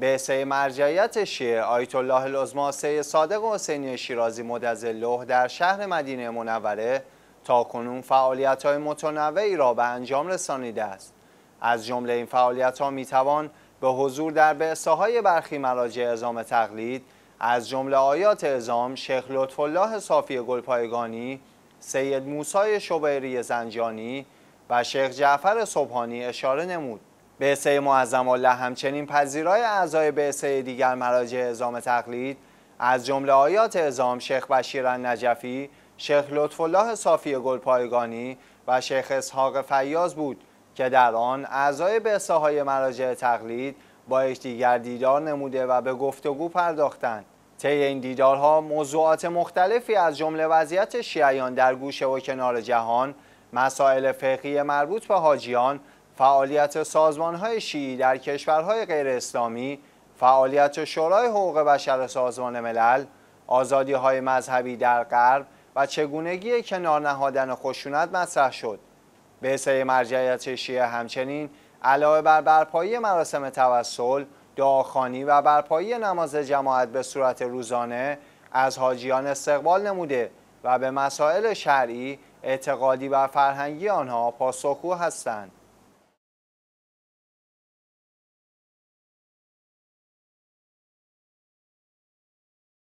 سه مرجعیت شیعه آیت الله العظما سید صادق حسینی شیرازی مدظله در شهر مدینه منوره تا کنون فعالیت های متنوعی را به انجام رسانیده است از جمله این فعالیت ها می توان به حضور در بعثه های برخی مراجع اعزام تقلید از جمله آیات اعزام شیخ لطف الله صافی گلپایگانی سید موسای شبیری زنجانی و شیخ جعفر صبحانی اشاره نمود بعثه معظم الله همچنین پذیرای اعضای بعثه دیگر مراجع اعزام تقلید از جمله آیات اعزام شیخ بشیر نجفی، شیخ لطف الله صافی گلپایگانی و شیخ اسحاق فیاض بود که در آن اعضای بعثه های مراجع تقلید با یکدیگر دیدار نموده و به گفتگو پرداختند. طی این دیدارها موضوعات مختلفی از جمله وضعیت شیعیان در گوشه و کنار جهان، مسائل فقهی مربوط به حاجیان فعالیت های شیعی در کشورهای غیر اسلامی، فعالیت شورای حقوق بشر سازمان ملل، آزادی های مذهبی در غرب و چگونگی کنار نهادن خشونت مطرح شد. به مرجعیت شیعه همچنین علاوه بر برپایی مراسم توسل، دعاخانی و برپایی نماز جماعت به صورت روزانه از حاجیان استقبال نموده و به مسائل شرعی، اعتقادی و فرهنگی آنها پاسخگو هستند.